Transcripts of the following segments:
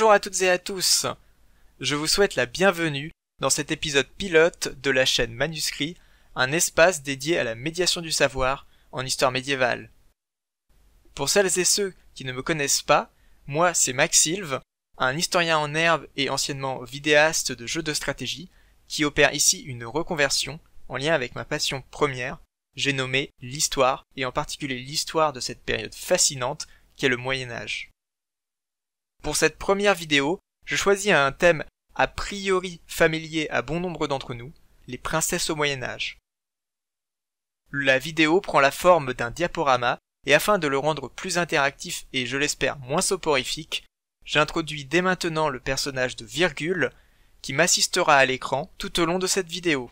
Bonjour à toutes et à tous. Je vous souhaite la bienvenue dans cet épisode pilote de la chaîne Manuscrit, un espace dédié à la médiation du savoir en histoire médiévale. Pour celles et ceux qui ne me connaissent pas, moi c'est Max Silve, un historien en herbe et anciennement vidéaste de jeux de stratégie, qui opère ici une reconversion en lien avec ma passion première, j'ai nommé l'histoire, et en particulier l'histoire de cette période fascinante qu'est le Moyen Âge. Pour cette première vidéo, je choisis un thème a priori familier à bon nombre d'entre nous, les princesses au Moyen Âge. La vidéo prend la forme d'un diaporama et afin de le rendre plus interactif et je l'espère moins soporifique, j'introduis dès maintenant le personnage de Virgule qui m'assistera à l'écran tout au long de cette vidéo.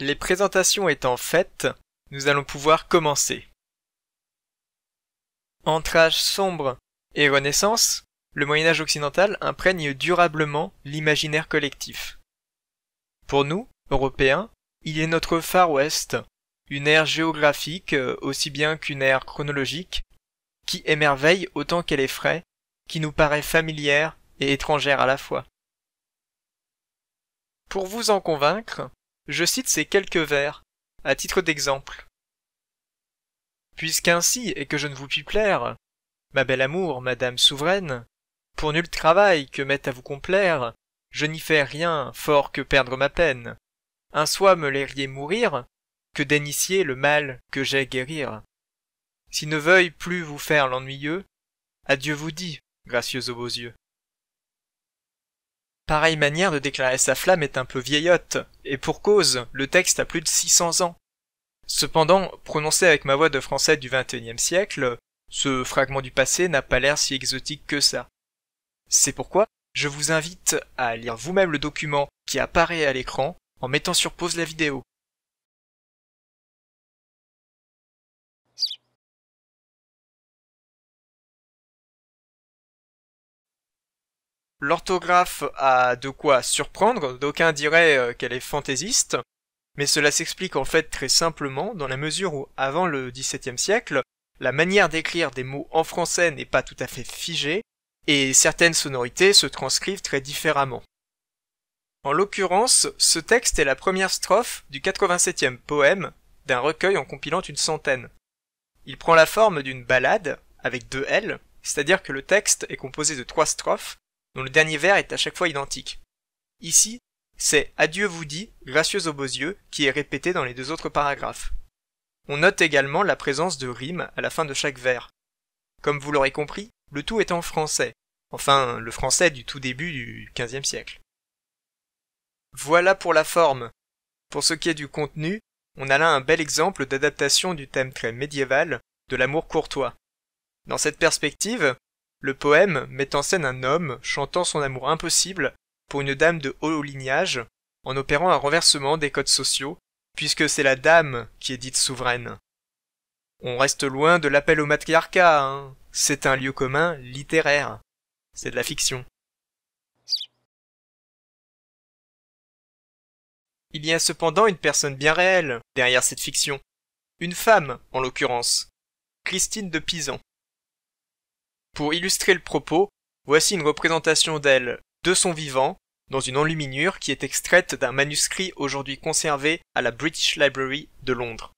Les présentations étant faites, nous allons pouvoir commencer. Entre âge sombre et Renaissance, le Moyen Âge occidental imprègne durablement l'imaginaire collectif. Pour nous, Européens, il est notre Far West, une ère géographique euh, aussi bien qu'une ère chronologique, qui émerveille autant qu'elle effraie, qui nous paraît familière et étrangère à la fois. Pour vous en convaincre, je cite ces quelques vers, à titre d'exemple. Puisqu'ainsi, et que je ne vous puis plaire, ma belle amour, madame souveraine, pour nul travail que mette à vous complaire, je n'y fais rien fort que perdre ma peine. Un soir me lairiez mourir, que d'initier le mal que j'ai guérir. Si ne veuille plus vous faire l'ennuyeux, adieu vous dit, gracieux aux beaux yeux. Pareille manière de déclarer sa flamme est un peu vieillotte, et pour cause, le texte a plus de 600 ans. Cependant, prononcé avec ma voix de français du XXIe siècle, ce fragment du passé n'a pas l'air si exotique que ça. C'est pourquoi je vous invite à lire vous-même le document qui apparaît à l'écran en mettant sur pause la vidéo. L'orthographe a de quoi surprendre, d'aucuns diraient euh, qu'elle est fantaisiste, mais cela s'explique en fait très simplement dans la mesure où, avant le XVIIe siècle, la manière d'écrire des mots en français n'est pas tout à fait figée, et certaines sonorités se transcrivent très différemment. En l'occurrence, ce texte est la première strophe du 87e poème d'un recueil en compilant une centaine. Il prend la forme d'une ballade, avec deux L, c'est-à-dire que le texte est composé de trois strophes, dont le dernier vers est à chaque fois identique. Ici, c'est Adieu vous dit, gracieux aux beaux yeux, qui est répété dans les deux autres paragraphes. On note également la présence de rimes à la fin de chaque vers. Comme vous l'aurez compris, le tout est en français, enfin le français du tout début du XVe siècle. Voilà pour la forme. Pour ce qui est du contenu, on a là un bel exemple d'adaptation du thème très médiéval de l'amour courtois. Dans cette perspective, le poème met en scène un homme chantant son amour impossible pour une dame de haut lignage en opérant un renversement des codes sociaux puisque c'est la dame qui est dite souveraine. On reste loin de l'appel au matriarcat, hein. c'est un lieu commun littéraire. C'est de la fiction. Il y a cependant une personne bien réelle derrière cette fiction, une femme en l'occurrence, Christine de Pisan. Pour illustrer le propos, voici une représentation d'elle de son vivant dans une enluminure qui est extraite d'un manuscrit aujourd'hui conservé à la British Library de Londres.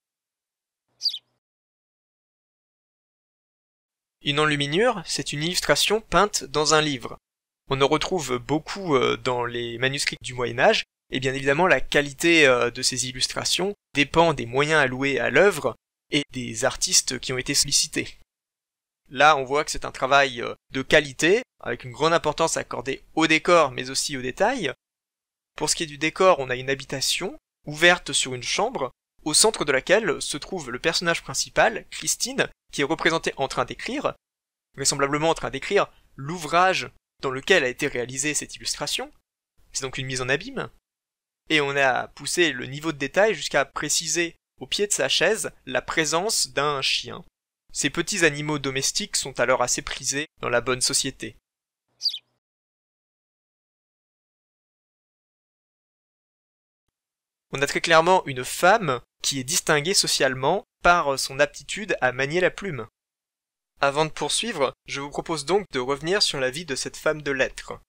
Une enluminure, c'est une illustration peinte dans un livre. On en retrouve beaucoup euh, dans les manuscrits du Moyen Âge, et bien évidemment la qualité euh, de ces illustrations dépend des moyens alloués à l'œuvre et des artistes qui ont été sollicités. Là, on voit que c'est un travail euh, de qualité, avec une grande importance accordée au décor, mais aussi au détail. Pour ce qui est du décor, on a une habitation, ouverte sur une chambre, au centre de laquelle se trouve le personnage principal, Christine, qui est représentée en train d'écrire, vraisemblablement en train d'écrire l'ouvrage dans lequel a été réalisée cette illustration. C'est donc une mise en abîme. Et on a poussé le niveau de détail jusqu'à préciser au pied de sa chaise la présence d'un chien. Ces petits animaux domestiques sont alors assez prisés dans la bonne société. On a très clairement une femme qui est distinguée socialement par son aptitude à manier la plume. Avant de poursuivre, je vous propose donc de revenir sur la vie de cette femme de lettres.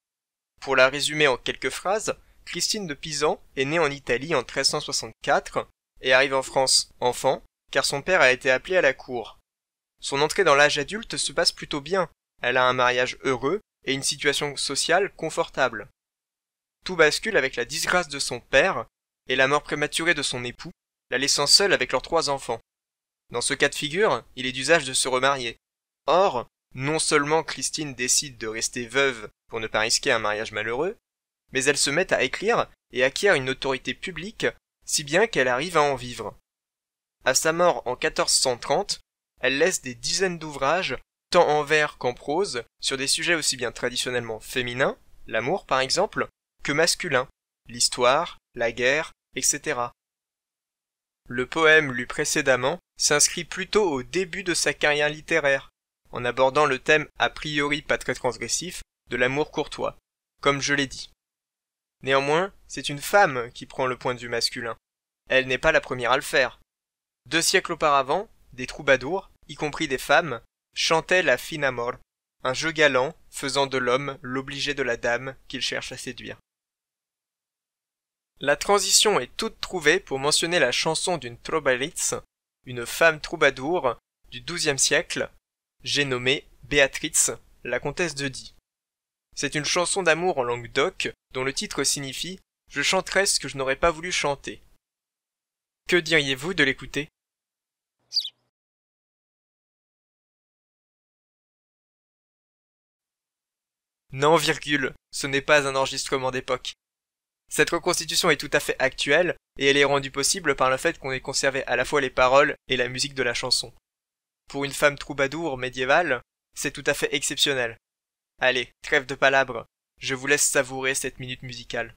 Pour la résumer en quelques phrases, Christine de Pisan est née en Italie en 1364 et arrive en France enfant, car son père a été appelé à la cour. Son entrée dans l'âge adulte se passe plutôt bien, elle a un mariage heureux et une situation sociale confortable. Tout bascule avec la disgrâce de son père et la mort prématurée de son époux, la laissant seule avec leurs trois enfants. Dans ce cas de figure, il est d'usage de se remarier. Or, non seulement Christine décide de rester veuve pour ne pas risquer un mariage malheureux, mais elle se met à écrire et acquiert une autorité publique, si bien qu'elle arrive à en vivre. À sa mort en 1430, elle laisse des dizaines d'ouvrages, tant en vers qu'en prose, sur des sujets aussi bien traditionnellement féminins, l'amour par exemple, que masculins, l'histoire, la guerre, etc. Le poème lu précédemment s'inscrit plutôt au début de sa carrière littéraire, en abordant le thème a priori pas très transgressif de l'amour courtois, comme je l'ai dit. Néanmoins, c'est une femme qui prend le point de vue masculin. Elle n'est pas la première à le faire. Deux siècles auparavant, des troubadours, y compris des femmes, chantait la fine amor, un jeu galant faisant de l'homme l'obligé de la dame qu'il cherche à séduire. La transition est toute trouvée pour mentionner la chanson d'une Trobalitz une femme troubadour du XIIe siècle, j'ai nommé Béatriz, la comtesse de Die. C'est une chanson d'amour en langue d'oc, dont le titre signifie Je chanterai ce que je n'aurais pas voulu chanter. Que diriez-vous de l'écouter Non, virgule, ce n'est pas un enregistrement d'époque. Cette reconstitution est tout à fait actuelle, et elle est rendue possible par le fait qu'on ait conservé à la fois les paroles et la musique de la chanson. Pour une femme troubadour médiévale, c'est tout à fait exceptionnel. Allez, trêve de palabres, je vous laisse savourer cette minute musicale.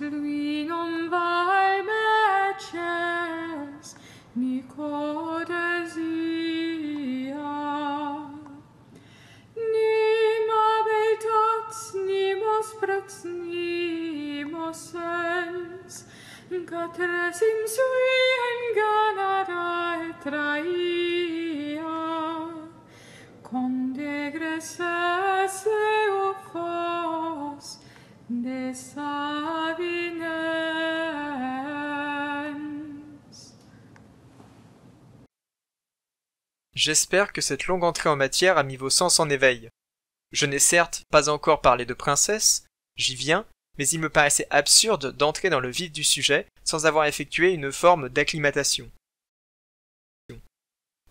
lui non vai meces nicodesia nima beitat nimos prats nimos sens catres in sui engana et traia J'espère que cette longue entrée en matière a mis vos sens en éveil. Je n'ai certes pas encore parlé de princesse, j'y viens, mais il me paraissait absurde d'entrer dans le vif du sujet sans avoir effectué une forme d'acclimatation.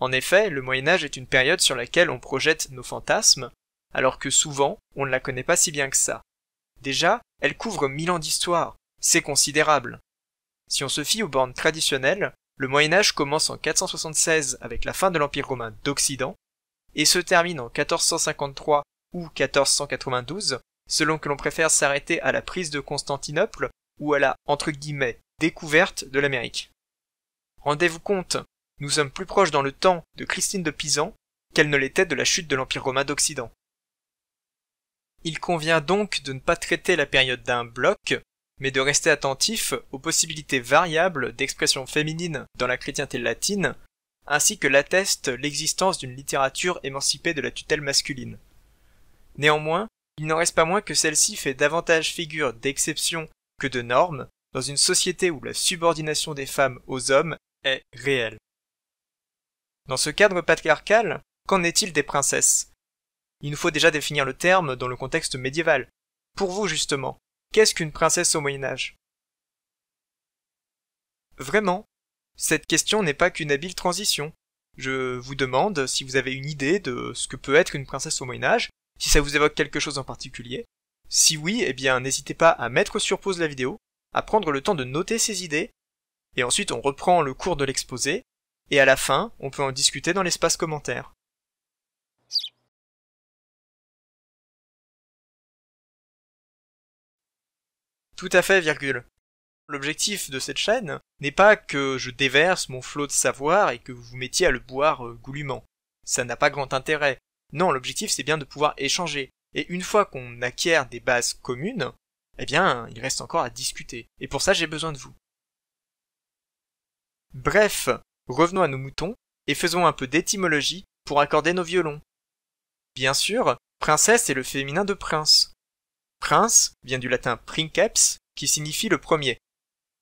En effet, le Moyen Âge est une période sur laquelle on projette nos fantasmes, alors que souvent on ne la connaît pas si bien que ça. Déjà, elle couvre mille ans d'histoire, c'est considérable. Si on se fie aux bornes traditionnelles, le Moyen Âge commence en 476 avec la fin de l'Empire romain d'Occident et se termine en 1453 ou 1492, selon que l'on préfère s'arrêter à la prise de Constantinople ou à la entre guillemets découverte de l'Amérique. Rendez-vous compte, nous sommes plus proches dans le temps de Christine de Pisan qu'elle ne l'était de la chute de l'Empire romain d'Occident. Il convient donc de ne pas traiter la période d'un bloc, mais de rester attentif aux possibilités variables d'expression féminine dans la chrétienté latine, ainsi que l'atteste l'existence d'une littérature émancipée de la tutelle masculine. Néanmoins, il n'en reste pas moins que celle-ci fait davantage figure d'exception que de norme dans une société où la subordination des femmes aux hommes est réelle. Dans ce cadre patriarcal, qu'en est-il des princesses Il nous faut déjà définir le terme dans le contexte médiéval. Pour vous, justement, Qu'est-ce qu'une princesse au Moyen Âge Vraiment, cette question n'est pas qu'une habile transition. Je vous demande si vous avez une idée de ce que peut être une princesse au Moyen Âge, si ça vous évoque quelque chose en particulier. Si oui, eh bien n'hésitez pas à mettre sur pause la vidéo, à prendre le temps de noter ces idées, et ensuite on reprend le cours de l'exposé, et à la fin, on peut en discuter dans l'espace commentaire. Tout à fait, virgule. L'objectif de cette chaîne n'est pas que je déverse mon flot de savoir et que vous vous mettiez à le boire euh, goulûment. Ça n'a pas grand intérêt. Non, l'objectif c'est bien de pouvoir échanger. Et une fois qu'on acquiert des bases communes, eh bien, il reste encore à discuter. Et pour ça, j'ai besoin de vous. Bref, revenons à nos moutons et faisons un peu d'étymologie pour accorder nos violons. Bien sûr, princesse est le féminin de prince. Prince vient du latin princeps, qui signifie le premier.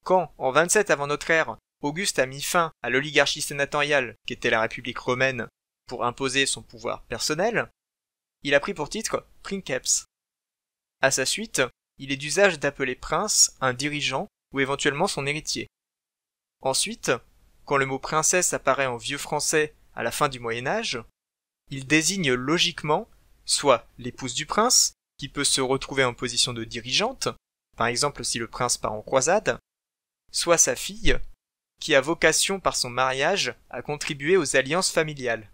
Quand, en 27 avant notre ère, Auguste a mis fin à l'oligarchie sénatoriale qui était la République romaine pour imposer son pouvoir personnel, il a pris pour titre princeps. À sa suite, il est d'usage d'appeler prince un dirigeant ou éventuellement son héritier. Ensuite, quand le mot princesse apparaît en vieux français à la fin du Moyen Âge, il désigne logiquement soit l'épouse du prince, qui peut se retrouver en position de dirigeante, par exemple si le prince part en croisade, soit sa fille, qui a vocation par son mariage à contribuer aux alliances familiales.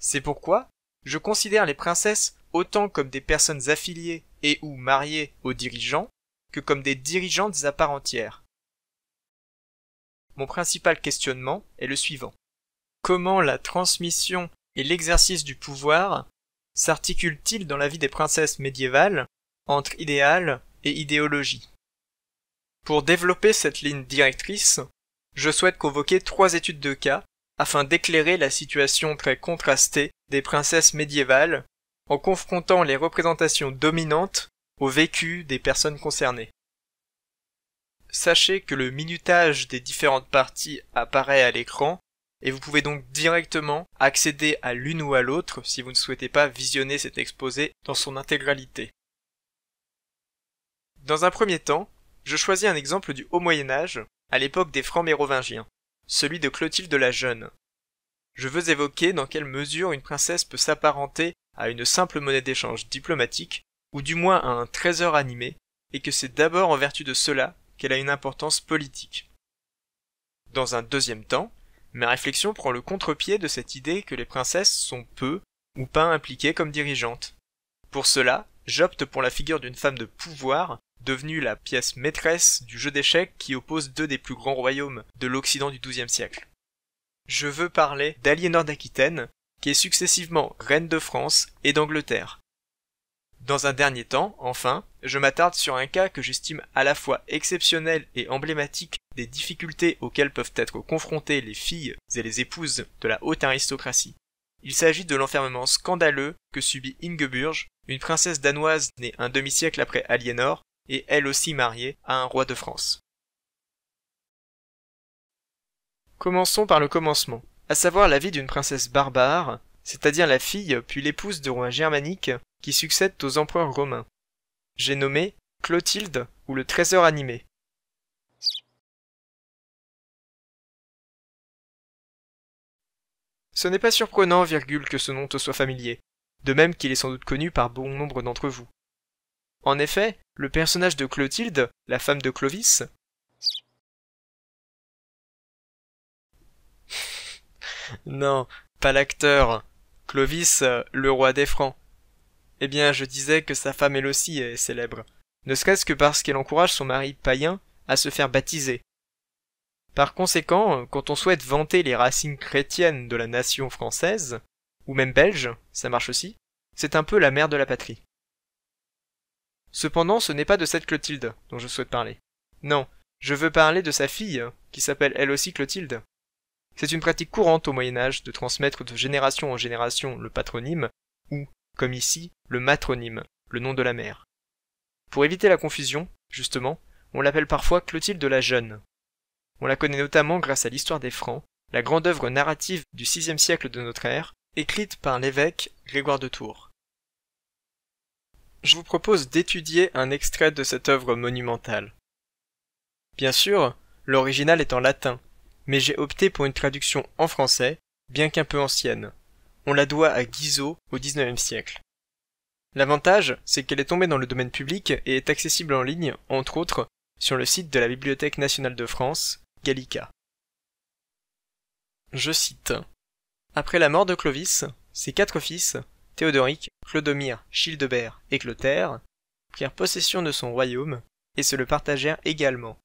C'est pourquoi je considère les princesses autant comme des personnes affiliées et ou mariées aux dirigeants que comme des dirigeantes à part entière. Mon principal questionnement est le suivant. Comment la transmission et l'exercice du pouvoir s'articule-t-il dans la vie des princesses médiévales entre idéal et idéologie Pour développer cette ligne directrice, je souhaite convoquer trois études de cas afin d'éclairer la situation très contrastée des princesses médiévales en confrontant les représentations dominantes au vécu des personnes concernées. Sachez que le minutage des différentes parties apparaît à l'écran et vous pouvez donc directement accéder à l'une ou à l'autre si vous ne souhaitez pas visionner cet exposé dans son intégralité. Dans un premier temps, je choisis un exemple du Haut Moyen Âge, à l'époque des Francs mérovingiens, celui de Clotilde la Jeune. Je veux évoquer dans quelle mesure une princesse peut s'apparenter à une simple monnaie d'échange diplomatique, ou du moins à un trésor animé, et que c'est d'abord en vertu de cela qu'elle a une importance politique. Dans un deuxième temps, Ma réflexion prend le contre-pied de cette idée que les princesses sont peu ou pas impliquées comme dirigeantes. Pour cela, j'opte pour la figure d'une femme de pouvoir, devenue la pièce maîtresse du jeu d'échecs qui oppose deux des plus grands royaumes de l'Occident du XIIe siècle. Je veux parler d'Aliénor d'Aquitaine, qui est successivement reine de France et d'Angleterre. Dans un dernier temps, enfin, je m'attarde sur un cas que j'estime à la fois exceptionnel et emblématique des difficultés auxquelles peuvent être confrontées les filles et les épouses de la haute aristocratie. Il s'agit de l'enfermement scandaleux que subit Ingeburge, une princesse danoise née un demi-siècle après Aliénor et elle aussi mariée à un roi de France. Commençons par le commencement, à savoir la vie d'une princesse barbare, c'est-à-dire la fille puis l'épouse de roi germanique qui succèdent aux empereurs romains. J'ai nommé Clotilde ou le trésor animé. Ce n'est pas surprenant, virgule, que ce nom te soit familier, de même qu'il est sans doute connu par bon nombre d'entre vous. En effet, le personnage de Clotilde, la femme de Clovis, non, pas l'acteur. Clovis, le roi des Francs. Eh bien, je disais que sa femme elle aussi est célèbre, ne serait-ce que parce qu'elle encourage son mari païen à se faire baptiser, par conséquent, quand on souhaite vanter les racines chrétiennes de la nation française, ou même belge, ça marche aussi, c'est un peu la mère de la patrie. Cependant, ce n'est pas de cette Clotilde dont je souhaite parler. Non, je veux parler de sa fille, qui s'appelle elle aussi Clotilde. C'est une pratique courante au Moyen Âge de transmettre de génération en génération le patronyme, ou, comme ici, le matronyme, le nom de la mère. Pour éviter la confusion, justement, on l'appelle parfois Clotilde la Jeune, on la connaît notamment grâce à l'histoire des Francs, la grande œuvre narrative du VIe siècle de notre ère, écrite par l'évêque Grégoire de Tours. Je vous propose d'étudier un extrait de cette œuvre monumentale. Bien sûr, l'original est en latin, mais j'ai opté pour une traduction en français, bien qu'un peu ancienne. On la doit à Guizot au XIXe siècle. L'avantage, c'est qu'elle est tombée dans le domaine public et est accessible en ligne, entre autres, sur le site de la Bibliothèque nationale de France, gallica. Je cite Après la mort de Clovis, ses quatre fils, Théodoric, Clodomir, Childebert et Clotaire, prirent possession de son royaume et se le partagèrent également.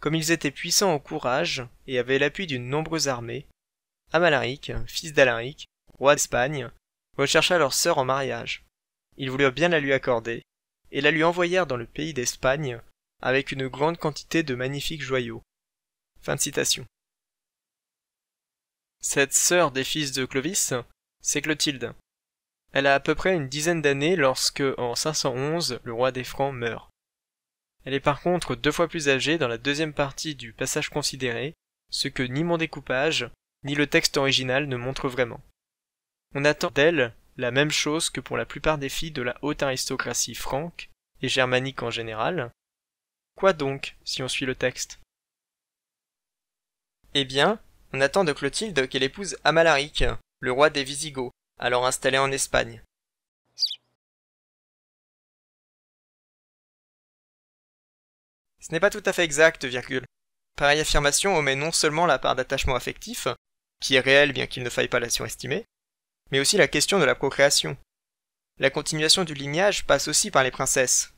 Comme ils étaient puissants en courage et avaient l'appui d'une nombreuse armée, Amalaric, fils d'Alaric, roi d'Espagne, rechercha leur sœur en mariage. Ils voulurent bien la lui accorder, et la lui envoyèrent dans le pays d'Espagne avec une grande quantité de magnifiques joyaux. Cette sœur des fils de Clovis, c'est Clotilde. Elle a à peu près une dizaine d'années lorsque, en 511, le roi des Francs meurt. Elle est par contre deux fois plus âgée dans la deuxième partie du passage considéré, ce que ni mon découpage, ni le texte original ne montrent vraiment. On attend d'elle la même chose que pour la plupart des filles de la haute aristocratie franque et germanique en général. Quoi donc, si on suit le texte eh bien, on attend de Clotilde qu'elle épouse Amalaric, le roi des Visigoths, alors installé en Espagne. Ce n'est pas tout à fait exact, virgule. Pareille affirmation omet non seulement la part d'attachement affectif, qui est réelle bien qu'il ne faille pas la surestimer, mais aussi la question de la procréation. La continuation du lignage passe aussi par les princesses.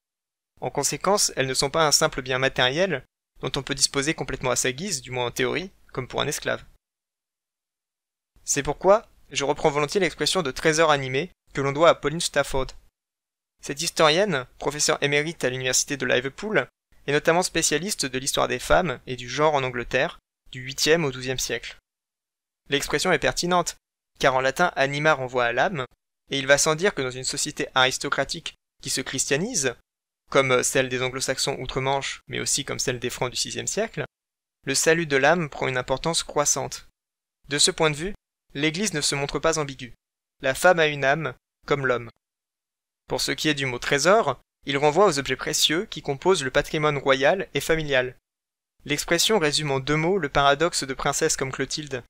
En conséquence, elles ne sont pas un simple bien matériel, dont on peut disposer complètement à sa guise, du moins en théorie, comme pour un esclave. C'est pourquoi je reprends volontiers l'expression de trésor animé que l'on doit à Pauline Stafford. Cette historienne, professeure émérite à l'université de Liverpool, est notamment spécialiste de l'histoire des femmes et du genre en Angleterre, du 8e au 12e siècle. L'expression est pertinente, car en latin anima renvoie à l'âme, et il va sans dire que dans une société aristocratique qui se christianise, comme celle des anglo-saxons outre-Manche, mais aussi comme celle des francs du 6e siècle, le salut de l'âme prend une importance croissante. De ce point de vue, l'Église ne se montre pas ambiguë. La femme a une âme, comme l'homme. Pour ce qui est du mot trésor, il renvoie aux objets précieux qui composent le patrimoine royal et familial. L'expression résume en deux mots le paradoxe de princesses comme Clotilde.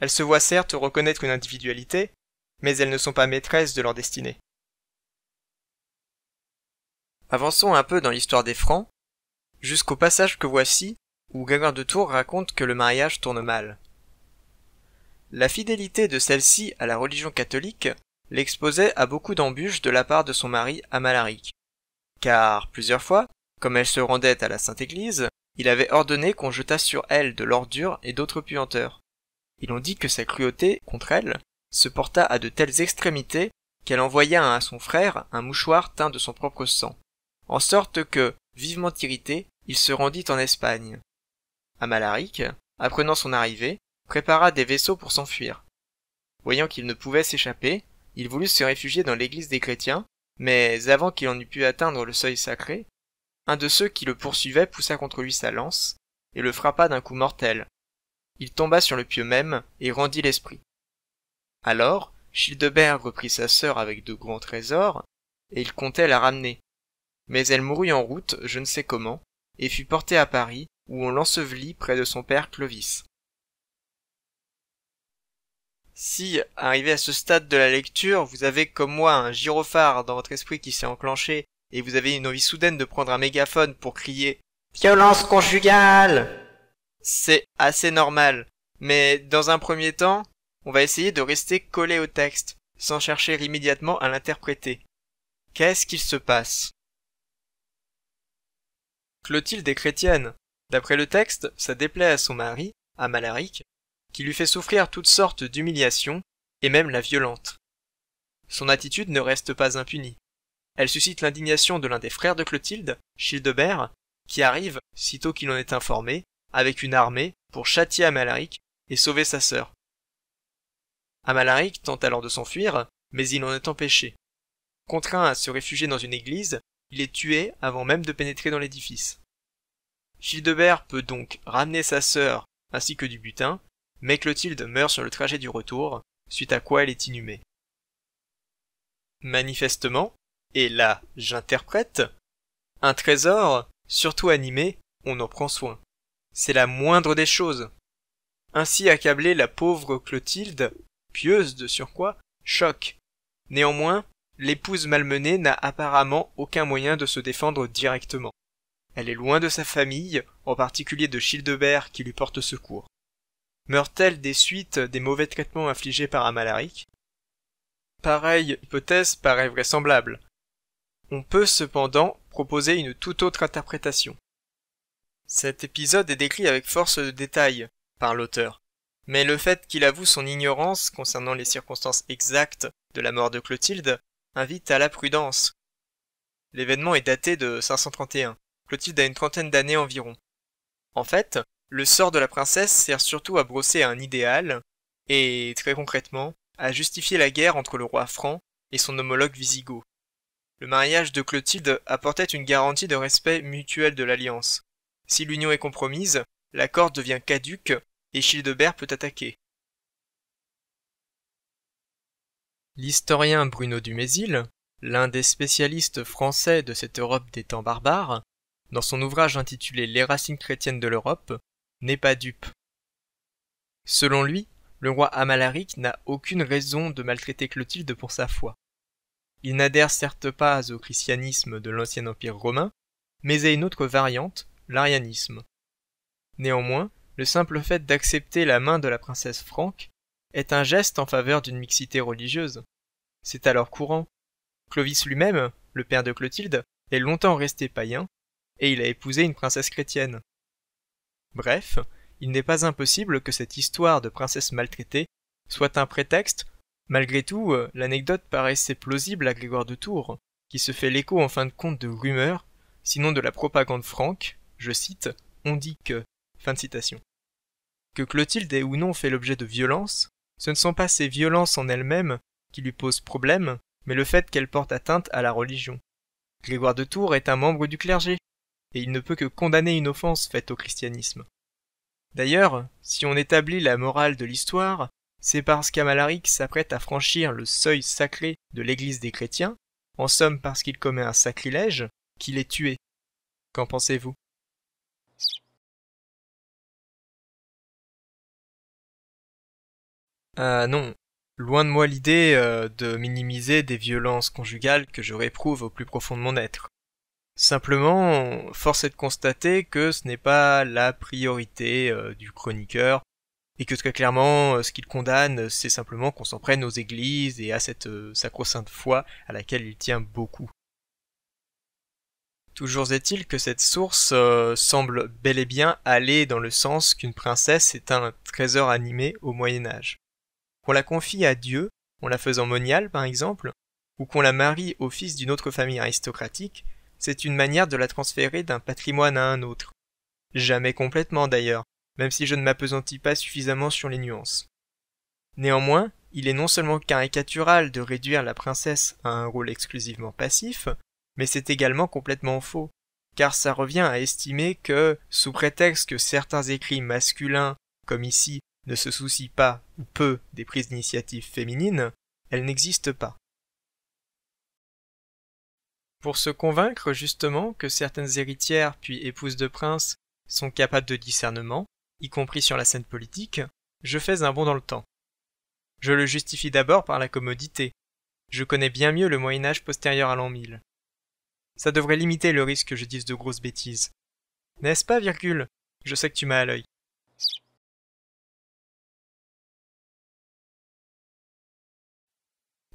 Elles se voient certes reconnaître une individualité, mais elles ne sont pas maîtresses de leur destinée. Avançons un peu dans l'histoire des Francs, jusqu'au passage que voici, où de Tours raconte que le mariage tourne mal. La fidélité de celle-ci à la religion catholique l'exposait à beaucoup d'embûches de la part de son mari Amalaric. Car, plusieurs fois, comme elle se rendait à la Sainte Église, il avait ordonné qu'on jetât sur elle de l'ordure et d'autres puanteurs. Il en dit que sa cruauté contre elle se porta à de telles extrémités qu'elle envoya à son frère un mouchoir teint de son propre sang. En sorte que, vivement irrité, il se rendit en Espagne, Amalaric, apprenant son arrivée, prépara des vaisseaux pour s'enfuir. Voyant qu'il ne pouvait s'échapper, il voulut se réfugier dans l'église des chrétiens, mais avant qu'il en eût pu atteindre le seuil sacré, un de ceux qui le poursuivaient poussa contre lui sa lance, et le frappa d'un coup mortel. Il tomba sur le pieu même et rendit l'esprit. Alors, Childebert reprit sa sœur avec de grands trésors, et il comptait la ramener. Mais elle mourut en route, je ne sais comment, et fut portée à Paris, où on l'ensevelit près de son père Clovis. Si, arrivé à ce stade de la lecture, vous avez comme moi un gyrophare dans votre esprit qui s'est enclenché et vous avez une envie soudaine de prendre un mégaphone pour crier Violence conjugale C'est assez normal, mais dans un premier temps, on va essayer de rester collé au texte, sans chercher immédiatement à l'interpréter. Qu'est-ce qu'il se passe Clotilde est chrétienne, D'après le texte, ça déplaît à son mari, Amalaric, qui lui fait souffrir toutes sortes d'humiliations et même la violente. Son attitude ne reste pas impunie. Elle suscite l'indignation de l'un des frères de Clotilde, Childebert, qui arrive, sitôt qu'il en est informé, avec une armée pour châtier Amalaric et sauver sa sœur. Amalaric tente alors de s'enfuir, mais il en est empêché. Contraint à se réfugier dans une église, il est tué avant même de pénétrer dans l'édifice. Gildebert peut donc ramener sa sœur ainsi que du butin, mais Clotilde meurt sur le trajet du retour, suite à quoi elle est inhumée. Manifestement, et là j'interprète, un trésor, surtout animé, on en prend soin. C'est la moindre des choses. Ainsi accablée, la pauvre Clotilde, pieuse de surcroît, choque. Néanmoins, l'épouse malmenée n'a apparemment aucun moyen de se défendre directement. Elle est loin de sa famille, en particulier de Childebert qui lui porte secours. Meurt-elle des suites des mauvais traitements infligés par Amalaric Pareille hypothèse paraît vraisemblable. On peut cependant proposer une toute autre interprétation. Cet épisode est décrit avec force de détail par l'auteur, mais le fait qu'il avoue son ignorance concernant les circonstances exactes de la mort de Clotilde invite à la prudence. L'événement est daté de 531. Clotilde a une trentaine d'années environ. En fait, le sort de la princesse sert surtout à brosser un idéal, et très concrètement, à justifier la guerre entre le roi franc et son homologue Visigoth. Le mariage de Clotilde apportait une garantie de respect mutuel de l'alliance. Si l'union est compromise, l'accord devient caduque et Childebert peut attaquer. L'historien Bruno Dumézil, l'un des spécialistes français de cette Europe des temps barbares, dans son ouvrage intitulé Les racines chrétiennes de l'Europe, n'est pas dupe. Selon lui, le roi Amalaric n'a aucune raison de maltraiter Clotilde pour sa foi. Il n'adhère certes pas au christianisme de l'ancien empire romain, mais à une autre variante, l'arianisme. Néanmoins, le simple fait d'accepter la main de la princesse Franque est un geste en faveur d'une mixité religieuse. C'est alors courant. Clovis lui-même, le père de Clotilde, est longtemps resté païen et il a épousé une princesse chrétienne. Bref, il n'est pas impossible que cette histoire de princesse maltraitée soit un prétexte. Malgré tout, euh, l'anecdote paraissait plausible à Grégoire de Tours, qui se fait l'écho en fin de compte de rumeurs, sinon de la propagande franque, je cite, on dit que. Fin de citation. Que Clotilde ait ou non fait l'objet de violences, ce ne sont pas ces violences en elles-mêmes qui lui posent problème, mais le fait qu'elle porte atteinte à la religion. Grégoire de Tours est un membre du clergé, et il ne peut que condamner une offense faite au christianisme. D'ailleurs, si on établit la morale de l'histoire, c'est parce qu'Amalaric s'apprête à franchir le seuil sacré de l'Église des chrétiens, en somme parce qu'il commet un sacrilège, qu'il est tué. Qu'en pensez-vous Ah non, loin de moi l'idée euh, de minimiser des violences conjugales que je réprouve au plus profond de mon être. Simplement, force est de constater que ce n'est pas la priorité euh, du chroniqueur, et que très clairement, euh, ce qu'il condamne, c'est simplement qu'on s'en prenne aux églises et à cette euh, sacro-sainte foi à laquelle il tient beaucoup. Toujours est-il que cette source semble bel et bien aller dans le sens qu'une princesse est un trésor animé au Moyen Âge. Qu'on la confie à Dieu, en la faisant moniale par exemple, ou qu'on la marie au fils d'une autre famille aristocratique, c'est une manière de la transférer d'un patrimoine à un autre. Jamais complètement d'ailleurs, même si je ne m'apesantis pas suffisamment sur les nuances. Néanmoins, il est non seulement caricatural de réduire la princesse à un rôle exclusivement passif, mais c'est également complètement faux, car ça revient à estimer que, sous prétexte que certains écrits masculins, comme ici, ne se soucient pas ou peu des prises d'initiative féminines, elles n'existent pas. Pour se convaincre justement que certaines héritières puis épouses de princes sont capables de discernement, y compris sur la scène politique, je fais un bond dans le temps. Je le justifie d'abord par la commodité. Je connais bien mieux le Moyen Âge postérieur à l'an 1000. Ça devrait limiter le risque que je dise de grosses bêtises. N'est-ce pas, virgule Je sais que tu m'as à l'œil.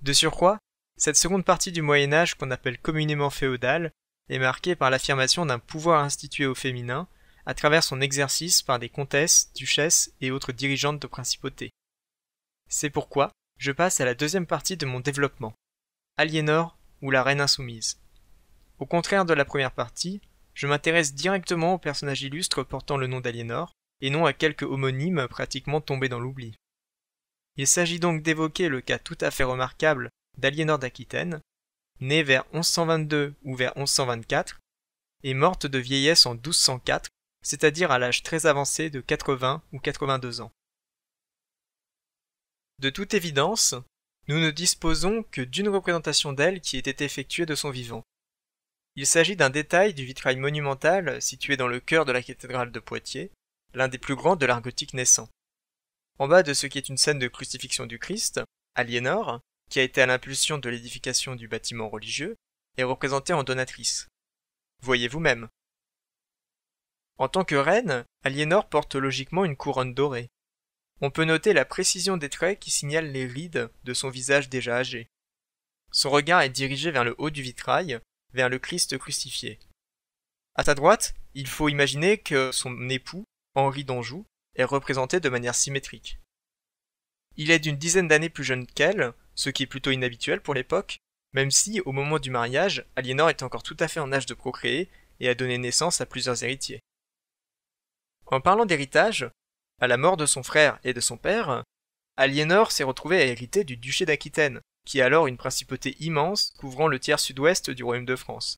De surcroît, cette seconde partie du Moyen Âge, qu'on appelle communément féodale, est marquée par l'affirmation d'un pouvoir institué au féminin, à travers son exercice par des comtesses, duchesses et autres dirigeantes de principautés. C'est pourquoi je passe à la deuxième partie de mon développement, Aliénor ou la Reine Insoumise. Au contraire de la première partie, je m'intéresse directement aux personnages illustres portant le nom d'Aliénor, et non à quelques homonymes pratiquement tombés dans l'oubli. Il s'agit donc d'évoquer le cas tout à fait remarquable d'Aliénor d'Aquitaine, née vers 1122 ou vers 1124, et morte de vieillesse en 1204, c'est-à-dire à, l'âge très avancé de 80 ou 82 ans. De toute évidence, nous ne disposons que d'une représentation d'elle qui était été effectuée de son vivant. Il s'agit d'un détail du vitrail monumental situé dans le cœur de la cathédrale de Poitiers, l'un des plus grands de l'art gothique naissant. En bas de ce qui est une scène de crucifixion du Christ, Aliénor, qui a été à l'impulsion de l'édification du bâtiment religieux, est représentée en donatrice. Voyez vous-même. En tant que reine, Aliénor porte logiquement une couronne dorée. On peut noter la précision des traits qui signalent les rides de son visage déjà âgé. Son regard est dirigé vers le haut du vitrail, vers le Christ crucifié. À sa droite, il faut imaginer que son époux, Henri d'Anjou, est représenté de manière symétrique. Il est d'une dizaine d'années plus jeune qu'elle, ce qui est plutôt inhabituel pour l'époque, même si, au moment du mariage, Aliénor est encore tout à fait en âge de procréer et a donné naissance à plusieurs héritiers. En parlant d'héritage, à la mort de son frère et de son père, Aliénor s'est retrouvée à hériter du duché d'Aquitaine, qui est alors une principauté immense couvrant le tiers sud-ouest du royaume de France.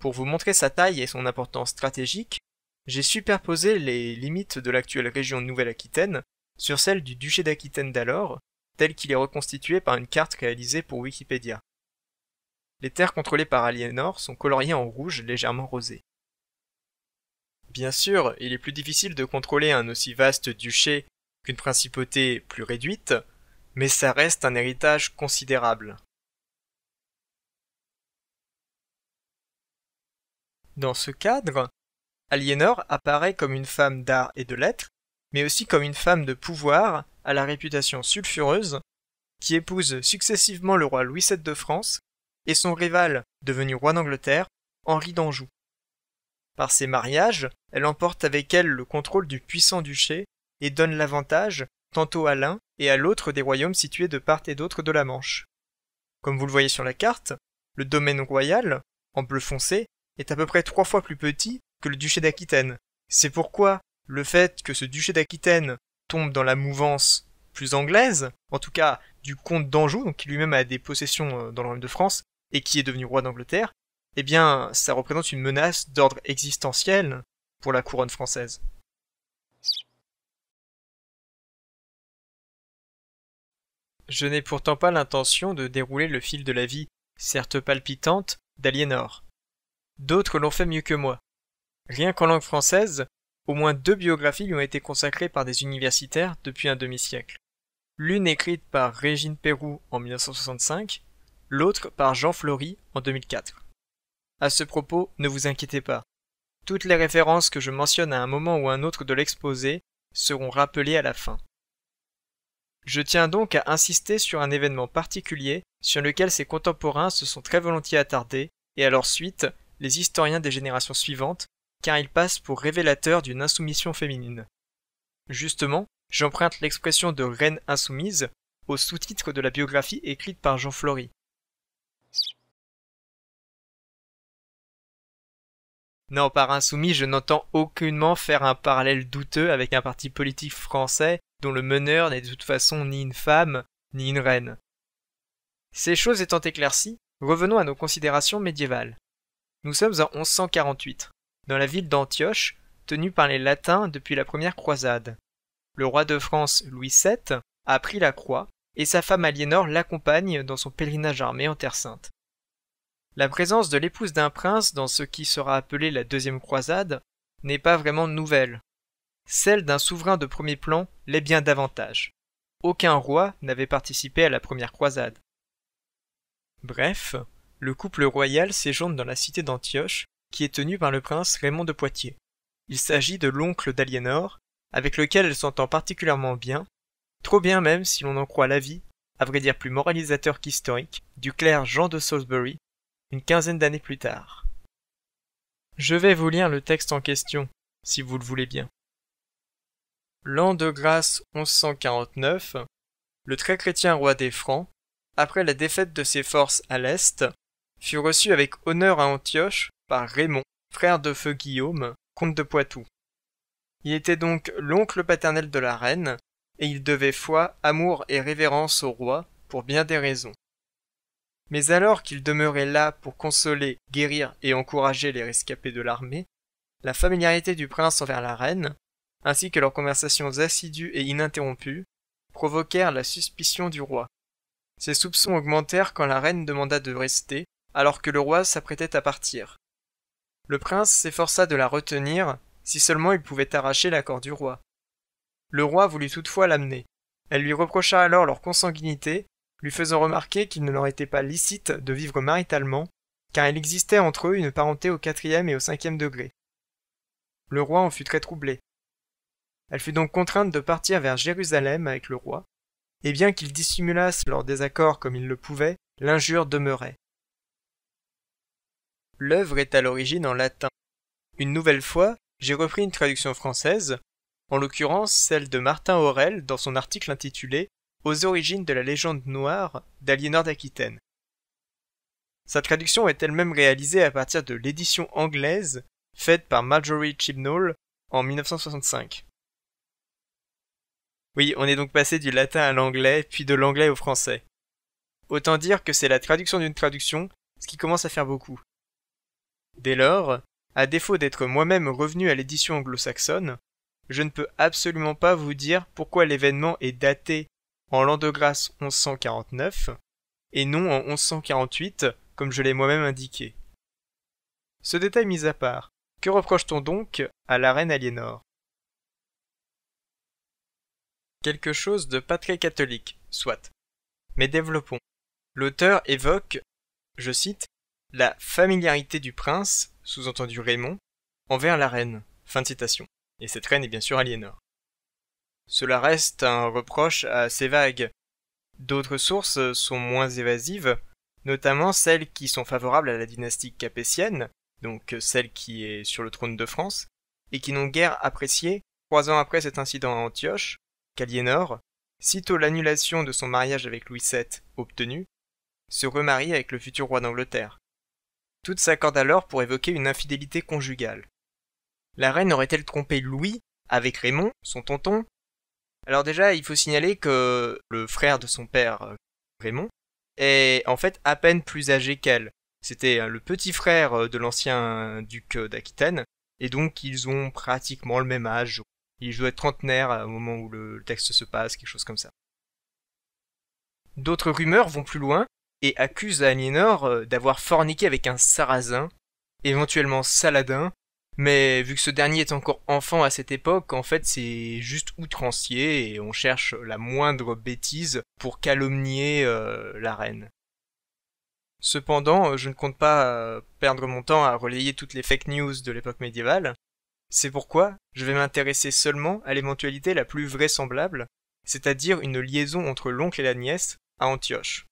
Pour vous montrer sa taille et son importance stratégique, j'ai superposé les limites de l'actuelle région Nouvelle-Aquitaine sur celles du duché d'Aquitaine d'alors, tel qu'il est reconstitué par une carte réalisée pour Wikipédia. Les terres contrôlées par Aliénor sont coloriées en rouge légèrement rosé. Bien sûr, il est plus difficile de contrôler un aussi vaste duché qu'une principauté plus réduite, mais ça reste un héritage considérable. Dans ce cadre, Aliénor apparaît comme une femme d'art et de lettres, mais aussi comme une femme de pouvoir à la réputation sulfureuse, qui épouse successivement le roi Louis VII de France et son rival, devenu roi d'Angleterre, Henri d'Anjou. Par ses mariages, elle emporte avec elle le contrôle du puissant duché et donne l'avantage tantôt à l'un et à l'autre des royaumes situés de part et d'autre de la Manche. Comme vous le voyez sur la carte, le domaine royal, en bleu foncé, est à peu près trois fois plus petit que le duché d'Aquitaine. C'est pourquoi le fait que ce duché d'Aquitaine dans la mouvance plus anglaise, en tout cas du comte d'Anjou, qui lui-même a des possessions euh, dans le royaume de France et qui est devenu roi d'Angleterre, eh bien, ça représente une menace d'ordre existentiel pour la couronne française. Je n'ai pourtant pas l'intention de dérouler le fil de la vie, certes palpitante, d'Aliénor. D'autres l'ont fait mieux que moi. Rien qu'en langue française, au moins deux biographies lui ont été consacrées par des universitaires depuis un demi-siècle. L'une écrite par Régine Pérou en 1965, l'autre par Jean Flory en 2004. À ce propos, ne vous inquiétez pas. Toutes les références que je mentionne à un moment ou à un autre de l'exposé seront rappelées à la fin. Je tiens donc à insister sur un événement particulier sur lequel ses contemporains se sont très volontiers attardés, et à leur suite, les historiens des générations suivantes car il passe pour révélateur d'une insoumission féminine. Justement, j'emprunte l'expression de reine insoumise au sous-titre de la biographie écrite par Jean Flory. Non, par insoumis, je n'entends aucunement faire un parallèle douteux avec un parti politique français dont le meneur n'est de toute façon ni une femme, ni une reine. Ces choses étant éclaircies, revenons à nos considérations médiévales. Nous sommes en 1148 dans la ville d'Antioche, tenue par les Latins depuis la première croisade. Le roi de France Louis VII a pris la croix et sa femme Aliénor l'accompagne dans son pèlerinage armé en Terre Sainte. La présence de l'épouse d'un prince dans ce qui sera appelé la deuxième croisade n'est pas vraiment nouvelle. Celle d'un souverain de premier plan l'est bien davantage. Aucun roi n'avait participé à la première croisade. Bref, le couple royal séjourne dans la cité d'Antioche qui est tenu par le prince Raymond de Poitiers. Il s'agit de l'oncle d'Aliénor, avec lequel elle s'entend particulièrement bien, trop bien même si l'on en croit l'avis, à vrai dire plus moralisateur qu'historique, du clerc Jean de Salisbury, une quinzaine d'années plus tard. Je vais vous lire le texte en question, si vous le voulez bien. L'an de grâce 1149, le très chrétien roi des Francs, après la défaite de ses forces à l'Est, fut reçu avec honneur à Antioche par Raymond, frère de feu Guillaume, comte de Poitou. Il était donc l'oncle paternel de la reine, et il devait foi, amour et révérence au roi pour bien des raisons. Mais alors qu'il demeurait là pour consoler, guérir et encourager les rescapés de l'armée, la familiarité du prince envers la reine, ainsi que leurs conversations assidues et ininterrompues, provoquèrent la suspicion du roi. Ses soupçons augmentèrent quand la reine demanda de rester, alors que le roi s'apprêtait à partir. Le prince s'efforça de la retenir, si seulement il pouvait arracher l'accord du roi. Le roi voulut toutefois l'amener. Elle lui reprocha alors leur consanguinité, lui faisant remarquer qu'il ne leur était pas licite de vivre maritalement, car il existait entre eux une parenté au quatrième et au cinquième degré. Le roi en fut très troublé. Elle fut donc contrainte de partir vers Jérusalem avec le roi, et bien qu'ils dissimulassent leur désaccord comme ils le pouvaient, l'injure demeurait. L'œuvre est à l'origine en latin. Une nouvelle fois, j'ai repris une traduction française, en l'occurrence celle de Martin Aurel dans son article intitulé Aux origines de la légende noire d'Aliénor d'Aquitaine. Sa traduction est elle-même réalisée à partir de l'édition anglaise faite par Marjorie Chibnall en 1965. Oui, on est donc passé du latin à l'anglais, puis de l'anglais au français. Autant dire que c'est la traduction d'une traduction, ce qui commence à faire beaucoup. Dès lors, à défaut d'être moi-même revenu à l'édition anglo-saxonne, je ne peux absolument pas vous dire pourquoi l'événement est daté en l'an de grâce 1149 et non en 1148 comme je l'ai moi-même indiqué. Ce détail mis à part, que reproche-t-on donc à la reine Aliénor Quelque chose de pas très catholique, soit. Mais développons. L'auteur évoque, je cite, la familiarité du prince, sous-entendu Raymond, envers la reine. Fin de citation. Et cette reine est bien sûr Aliénor. Cela reste un reproche assez vague. D'autres sources sont moins évasives, notamment celles qui sont favorables à la dynastie capétienne, donc celle qui est sur le trône de France, et qui n'ont guère apprécié, trois ans après cet incident à Antioche, qu'Aliénor, sitôt l'annulation de son mariage avec Louis VII obtenu, se remarie avec le futur roi d'Angleterre, toutes s'accordent alors pour évoquer une infidélité conjugale. La reine aurait-elle trompé Louis avec Raymond, son tonton Alors déjà, il faut signaler que le frère de son père, euh, Raymond, est en fait à peine plus âgé qu'elle. C'était euh, le petit frère euh, de l'ancien duc d'Aquitaine, et donc ils ont pratiquement le même âge. Ils jouaient être trentenaires au moment où le texte se passe, quelque chose comme ça. D'autres rumeurs vont plus loin et accuse Aliénor euh, d'avoir forniqué avec un sarrasin, éventuellement Saladin, mais vu que ce dernier est encore enfant à cette époque, en fait c'est juste outrancier et on cherche la moindre bêtise pour calomnier euh, la reine. Cependant, euh, je ne compte pas perdre mon temps à relayer toutes les fake news de l'époque médiévale. C'est pourquoi je vais m'intéresser seulement à l'éventualité la plus vraisemblable, c'est-à-dire une liaison entre l'oncle et la nièce à Antioche.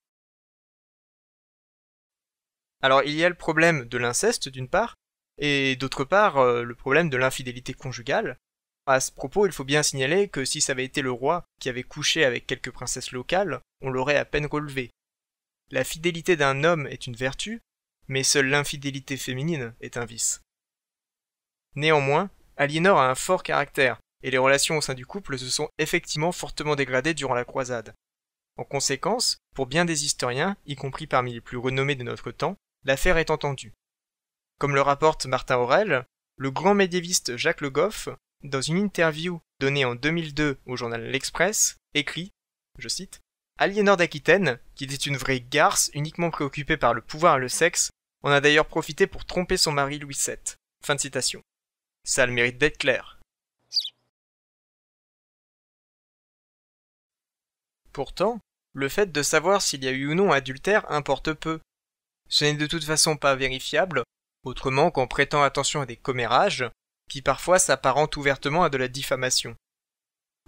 Alors il y a le problème de l'inceste d'une part, et d'autre part euh, le problème de l'infidélité conjugale. À ce propos, il faut bien signaler que si ça avait été le roi qui avait couché avec quelques princesses locales, on l'aurait à peine relevé. La fidélité d'un homme est une vertu, mais seule l'infidélité féminine est un vice. Néanmoins, Aliénor a un fort caractère, et les relations au sein du couple se sont effectivement fortement dégradées durant la croisade. En conséquence, pour bien des historiens, y compris parmi les plus renommés de notre temps, l'affaire est entendue. Comme le rapporte Martin Aurel, le grand médiéviste Jacques Le Goff, dans une interview donnée en 2002 au journal L'Express, écrit, je cite, Aliénor d'Aquitaine, qui était une vraie garce uniquement préoccupée par le pouvoir et le sexe, en a d'ailleurs profité pour tromper son mari Louis VII. Fin de citation. Ça a le mérite d'être clair. Pourtant, le fait de savoir s'il y a eu ou non adultère importe peu, ce n'est de toute façon pas vérifiable, autrement qu'en prêtant attention à des commérages, qui parfois s'apparentent ouvertement à de la diffamation.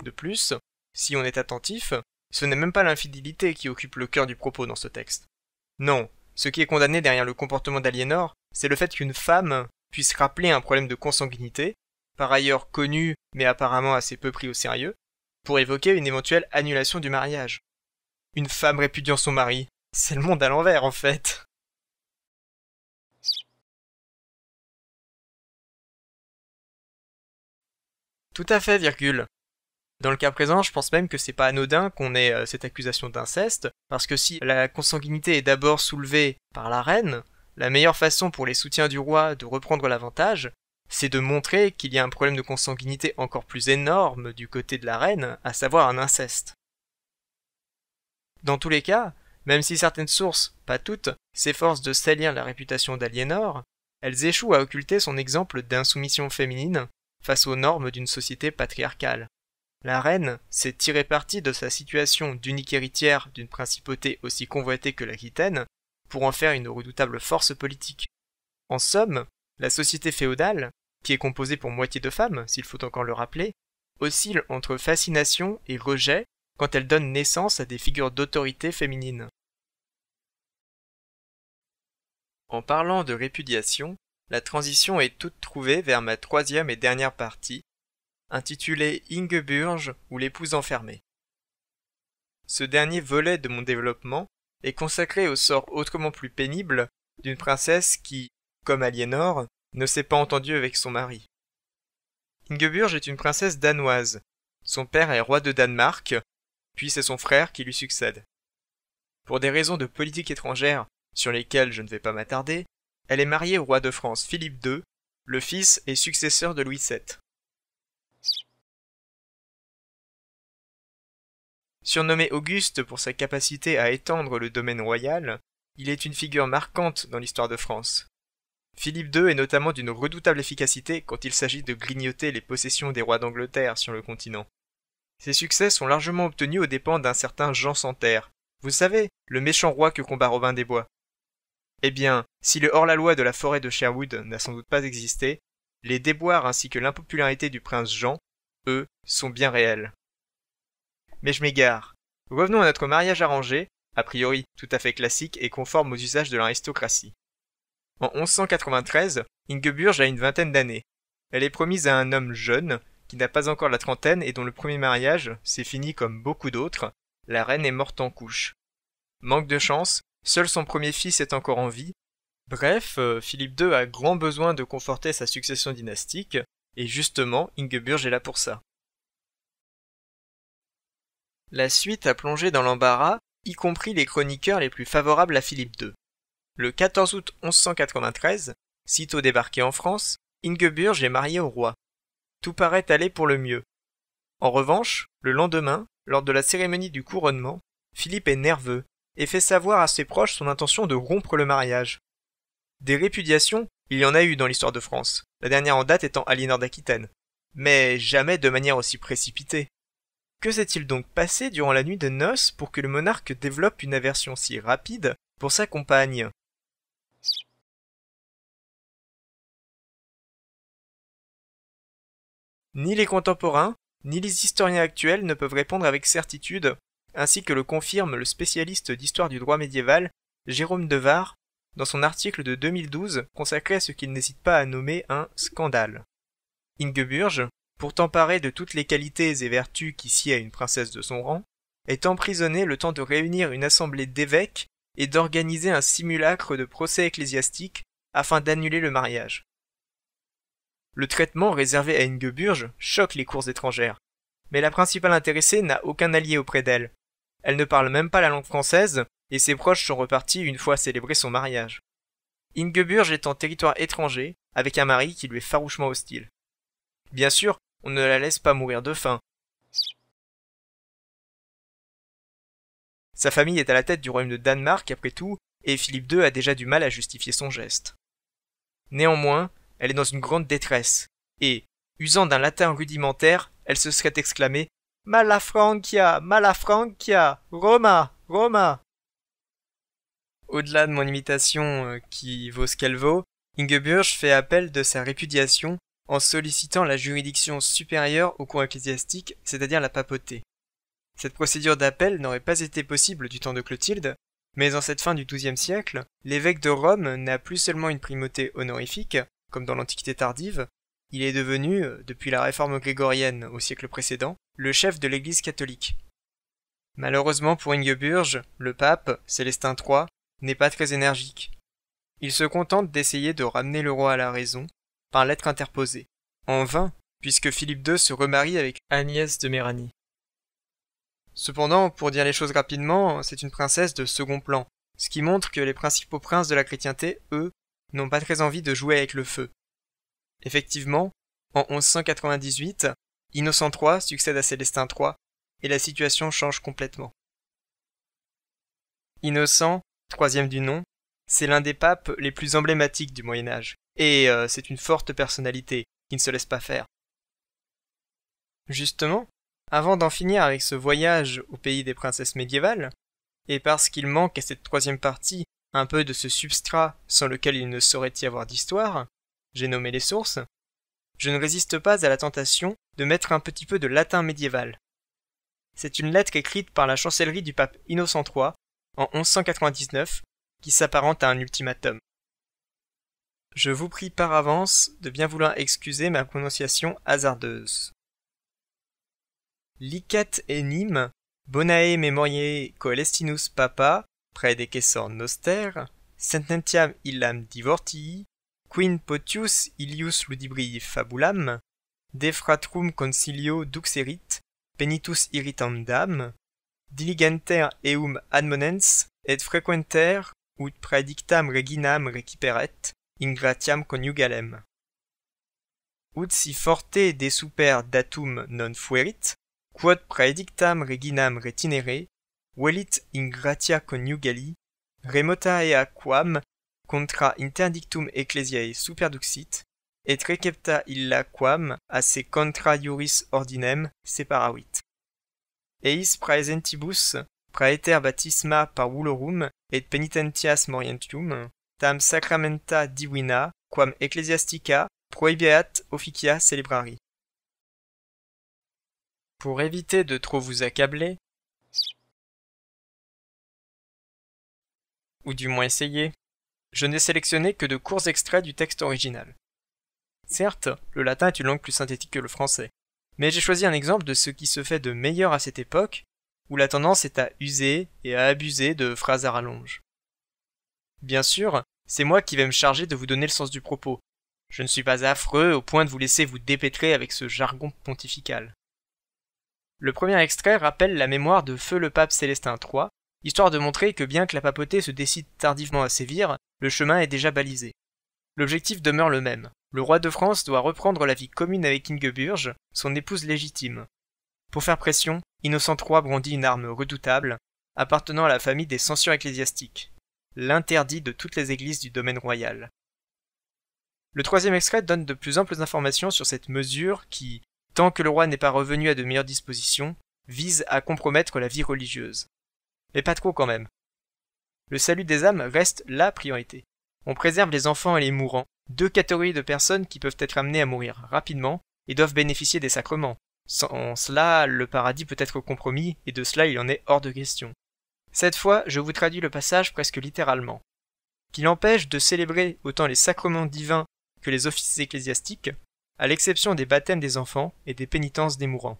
De plus, si on est attentif, ce n'est même pas l'infidélité qui occupe le cœur du propos dans ce texte. Non, ce qui est condamné derrière le comportement d'Aliénor, c'est le fait qu'une femme puisse rappeler un problème de consanguinité, par ailleurs connu mais apparemment assez peu pris au sérieux, pour évoquer une éventuelle annulation du mariage. Une femme répudiant son mari, c'est le monde à l'envers en fait. Tout à fait, virgule. Dans le cas présent, je pense même que c'est pas anodin qu'on ait euh, cette accusation d'inceste, parce que si la consanguinité est d'abord soulevée par la reine, la meilleure façon pour les soutiens du roi de reprendre l'avantage, c'est de montrer qu'il y a un problème de consanguinité encore plus énorme du côté de la reine, à savoir un inceste. Dans tous les cas, même si certaines sources, pas toutes, s'efforcent de salir la réputation d'Aliénor, elles échouent à occulter son exemple d'insoumission féminine face aux normes d'une société patriarcale. La reine s'est tirée parti de sa situation d'unique héritière d'une principauté aussi convoitée que l'Aquitaine pour en faire une redoutable force politique. En somme, la société féodale, qui est composée pour moitié de femmes, s'il faut encore le rappeler, oscille entre fascination et rejet quand elle donne naissance à des figures d'autorité féminines. En parlant de répudiation, la transition est toute trouvée vers ma troisième et dernière partie, intitulée Ingeburge ou l'épouse enfermée. Ce dernier volet de mon développement est consacré au sort autrement plus pénible d'une princesse qui, comme Aliénor, ne s'est pas entendue avec son mari. Ingeburge est une princesse danoise. Son père est roi de Danemark, puis c'est son frère qui lui succède. Pour des raisons de politique étrangère sur lesquelles je ne vais pas m'attarder, elle est mariée au roi de France Philippe II, le fils et successeur de Louis VII. Surnommé Auguste pour sa capacité à étendre le domaine royal, il est une figure marquante dans l'histoire de France. Philippe II est notamment d'une redoutable efficacité quand il s'agit de grignoter les possessions des rois d'Angleterre sur le continent. Ses succès sont largement obtenus aux dépens d'un certain Jean Santerre, Vous savez, le méchant roi que combat Robin des Bois. Eh bien, si le hors-la-loi de la forêt de Sherwood n'a sans doute pas existé, les déboires ainsi que l'impopularité du prince Jean, eux, sont bien réels. Mais je m'égare. Revenons à notre mariage arrangé, a priori tout à fait classique et conforme aux usages de l'aristocratie. En 1193, Ingeburg a une vingtaine d'années. Elle est promise à un homme jeune, qui n'a pas encore la trentaine et dont le premier mariage s'est fini comme beaucoup d'autres, la reine est morte en couche. Manque de chance, Seul son premier fils est encore en vie. Bref, euh, Philippe II a grand besoin de conforter sa succession dynastique, et justement, Ingeburg est là pour ça. La suite a plongé dans l'embarras, y compris les chroniqueurs les plus favorables à Philippe II. Le 14 août 1193, sitôt débarqué en France, Ingeburg est marié au roi. Tout paraît aller pour le mieux. En revanche, le lendemain, lors de la cérémonie du couronnement, Philippe est nerveux et fait savoir à ses proches son intention de rompre le mariage. Des répudiations, il y en a eu dans l'histoire de France, la dernière en date étant Aliénor d'Aquitaine, mais jamais de manière aussi précipitée. Que s'est-il donc passé durant la nuit de noces pour que le monarque développe une aversion si rapide pour sa compagne Ni les contemporains, ni les historiens actuels ne peuvent répondre avec certitude ainsi que le confirme le spécialiste d'histoire du droit médiéval Jérôme Devar dans son article de 2012 consacré à ce qu'il n'hésite pas à nommer un scandale. Ingeburge, pourtant parée de toutes les qualités et vertus qui sied à une princesse de son rang, est emprisonnée le temps de réunir une assemblée d'évêques et d'organiser un simulacre de procès ecclésiastique afin d'annuler le mariage. Le traitement réservé à Ingeburge choque les cours étrangères, mais la principale intéressée n'a aucun allié auprès d'elle, elle ne parle même pas la langue française, et ses proches sont repartis une fois célébré son mariage. Ingeburg est en territoire étranger, avec un mari qui lui est farouchement hostile. Bien sûr, on ne la laisse pas mourir de faim. Sa famille est à la tête du royaume de Danemark après tout, et Philippe II a déjà du mal à justifier son geste. Néanmoins, elle est dans une grande détresse, et, usant d'un latin rudimentaire, elle se serait exclamée Malafranchia, Malafranchia, Roma, Roma. Au-delà de mon imitation euh, qui vaut ce qu'elle vaut, Ingeburg fait appel de sa répudiation en sollicitant la juridiction supérieure au cours ecclésiastique, c'est-à-dire la papauté. Cette procédure d'appel n'aurait pas été possible du temps de Clotilde, mais en cette fin du XIIe siècle, l'évêque de Rome n'a plus seulement une primauté honorifique, comme dans l'Antiquité tardive, il est devenu, euh, depuis la réforme grégorienne au siècle précédent, le chef de l'Église catholique. Malheureusement pour Ingeburge, le pape, Célestin III, n'est pas très énergique. Il se contente d'essayer de ramener le roi à la raison par l'être interposé, En vain, puisque Philippe II se remarie avec Agnès de Méranie. Cependant, pour dire les choses rapidement, c'est une princesse de second plan, ce qui montre que les principaux princes de la chrétienté, eux, n'ont pas très envie de jouer avec le feu. Effectivement, en 1198, Innocent III succède à Célestin III et la situation change complètement. Innocent, troisième du nom, c'est l'un des papes les plus emblématiques du Moyen Âge, et euh, c'est une forte personnalité qui ne se laisse pas faire. Justement, avant d'en finir avec ce voyage au pays des princesses médiévales, et parce qu'il manque à cette troisième partie un peu de ce substrat sans lequel il ne saurait y avoir d'histoire, j'ai nommé les sources, je ne résiste pas à la tentation de mettre un petit peu de latin médiéval. C'est une lettre écrite par la chancellerie du pape Innocent III en 1199 qui s'apparente à un ultimatum. Je vous prie par avance de bien vouloir excuser ma prononciation hasardeuse. Licat enim bonae memoriae coelestinus papa caissons noster sententiam illam divorti, quin potius ilius ludibri fabulam de fratrum concilio duxerit, penitus dam, diligenter eum admonens, et frequenter ut praedictam reginam reciperet, ingratiam coniugalem. Ut si forte de super datum non fuerit, quod praedictam reginam retinere, velit ingratia coniugali, remota ea quam contra interdictum ecclesiae superduxit, et recepta illa quam a se contra iuris ordinem separavit. Eis praesentibus, praeter baptisma parulorum et penitentias morientium, tam sacramenta divina, quam ecclesiastica prohibiat officia celebrari. Pour éviter de trop vous accabler, ou du moins essayer, je n'ai sélectionné que de courts extraits du texte original. Certes, le latin est une langue plus synthétique que le français, mais j'ai choisi un exemple de ce qui se fait de meilleur à cette époque, où la tendance est à user et à abuser de phrases à rallonge. Bien sûr, c'est moi qui vais me charger de vous donner le sens du propos. Je ne suis pas affreux au point de vous laisser vous dépêtrer avec ce jargon pontifical. Le premier extrait rappelle la mémoire de feu le pape Célestin III, histoire de montrer que bien que la papauté se décide tardivement à sévir, le chemin est déjà balisé. L'objectif demeure le même, le roi de France doit reprendre la vie commune avec Ingeburge, son épouse légitime. Pour faire pression, Innocent III brandit une arme redoutable, appartenant à la famille des censures ecclésiastiques, l'interdit de toutes les églises du domaine royal. Le troisième extrait donne de plus amples informations sur cette mesure qui, tant que le roi n'est pas revenu à de meilleures dispositions, vise à compromettre la vie religieuse. Mais pas trop quand même. Le salut des âmes reste la priorité. On préserve les enfants et les mourants, deux catégories de personnes qui peuvent être amenées à mourir rapidement et doivent bénéficier des sacrements. Sans cela, le paradis peut être compromis, et de cela il en est hors de question. Cette fois, je vous traduis le passage presque littéralement. Qu'il empêche de célébrer autant les sacrements divins que les offices ecclésiastiques, à l'exception des baptêmes des enfants et des pénitences des mourants.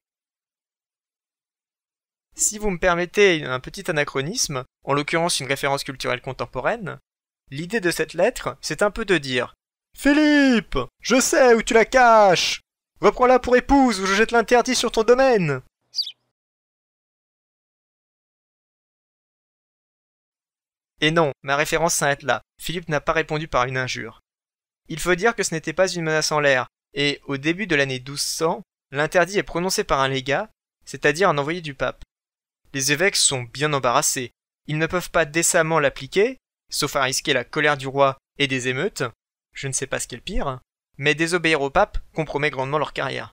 Si vous me permettez un petit anachronisme, en l'occurrence une référence culturelle contemporaine, L'idée de cette lettre, c'est un peu de dire Philippe, je sais où tu la caches Reprends-la pour épouse ou je jette l'interdit sur ton domaine Et non, ma référence s'arrête là. Philippe n'a pas répondu par une injure. Il faut dire que ce n'était pas une menace en l'air, et au début de l'année 1200, l'interdit est prononcé par un légat, c'est-à-dire un envoyé du pape. Les évêques sont bien embarrassés. Ils ne peuvent pas décemment l'appliquer, sauf à risquer la colère du roi et des émeutes, je ne sais pas ce qu'est le pire, mais désobéir au pape compromet grandement leur carrière.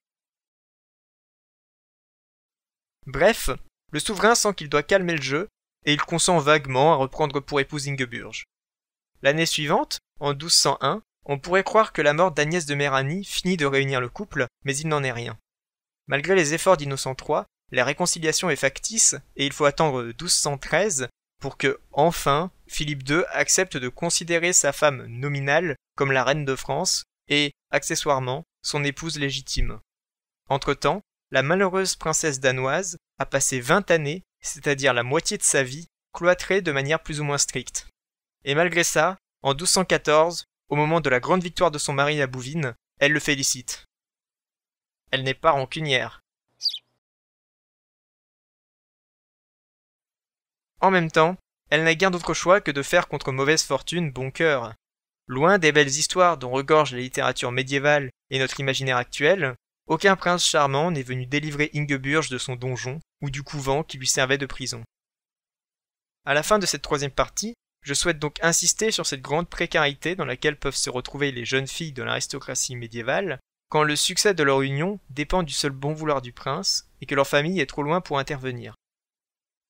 Bref, le souverain sent qu'il doit calmer le jeu, et il consent vaguement à reprendre pour épouse Ingeburge. L'année suivante, en 1201, on pourrait croire que la mort d'Agnès de Méranie finit de réunir le couple, mais il n'en est rien. Malgré les efforts d'Innocent III, la réconciliation est factice et il faut attendre 1213 pour que, enfin, Philippe II accepte de considérer sa femme nominale comme la reine de France et, accessoirement, son épouse légitime. Entre-temps, la malheureuse princesse danoise a passé 20 années, c'est-à-dire la moitié de sa vie, cloîtrée de manière plus ou moins stricte. Et malgré ça, en 1214, au moment de la grande victoire de son mari à Bouvines, elle le félicite. Elle n'est pas rancunière. En même temps, elle n'a guère d'autre choix que de faire contre mauvaise fortune bon cœur. Loin des belles histoires dont regorge la littérature médiévale et notre imaginaire actuel, aucun prince charmant n'est venu délivrer Ingeburge de son donjon ou du couvent qui lui servait de prison. À la fin de cette troisième partie, je souhaite donc insister sur cette grande précarité dans laquelle peuvent se retrouver les jeunes filles de l'aristocratie médiévale quand le succès de leur union dépend du seul bon vouloir du prince et que leur famille est trop loin pour intervenir.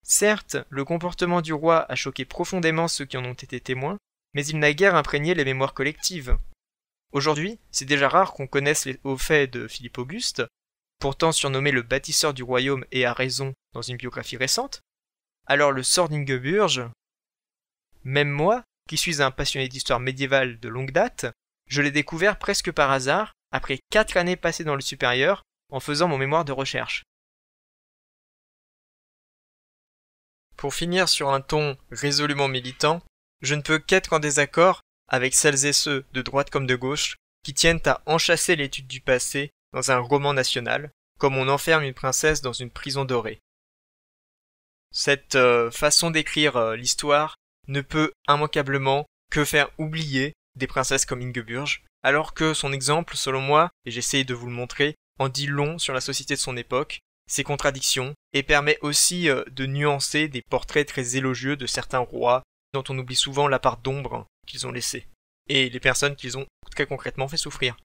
Certes, le comportement du roi a choqué profondément ceux qui en ont été témoins, mais il n'a guère imprégné les mémoires collectives. Aujourd'hui, c'est déjà rare qu'on connaisse les hauts faits de Philippe Auguste, pourtant surnommé le bâtisseur du royaume et à raison dans une biographie récente, alors le sort d'Ingeburge. Même moi, qui suis un passionné d'histoire médiévale de longue date, je l'ai découvert presque par hasard, après quatre années passées dans le supérieur, en faisant mon mémoire de recherche. Pour finir sur un ton résolument militant, je ne peux qu'être en désaccord avec celles et ceux, de droite comme de gauche, qui tiennent à enchasser l'étude du passé dans un roman national, comme on enferme une princesse dans une prison dorée. Cette euh, façon d'écrire euh, l'histoire ne peut immanquablement que faire oublier des princesses comme Ingeburge, alors que son exemple, selon moi, et j'essaye de vous le montrer, en dit long sur la société de son époque, ces contradictions et permet aussi euh, de nuancer des portraits très élogieux de certains rois dont on oublie souvent la part d'ombre qu'ils ont laissée et les personnes qu'ils ont très concrètement fait souffrir.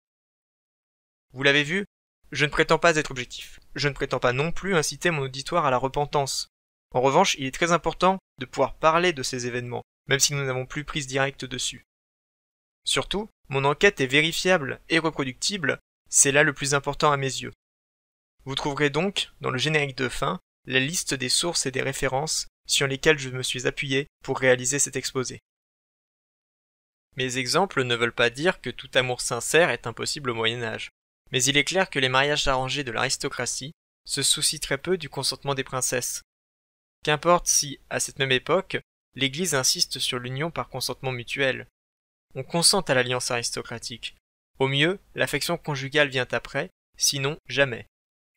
Vous l'avez vu, je ne prétends pas être objectif. Je ne prétends pas non plus inciter mon auditoire à la repentance. En revanche, il est très important de pouvoir parler de ces événements, même si nous n'avons plus prise directe dessus. Surtout, mon enquête est vérifiable et reproductible, c'est là le plus important à mes yeux. Vous trouverez donc, dans le générique de fin, la liste des sources et des références sur lesquelles je me suis appuyé pour réaliser cet exposé. Mes exemples ne veulent pas dire que tout amour sincère est impossible au Moyen Âge, mais il est clair que les mariages arrangés de l'aristocratie se soucient très peu du consentement des princesses. Qu'importe si, à cette même époque, l'Église insiste sur l'union par consentement mutuel. On consente à l'alliance aristocratique. Au mieux, l'affection conjugale vient après, sinon jamais.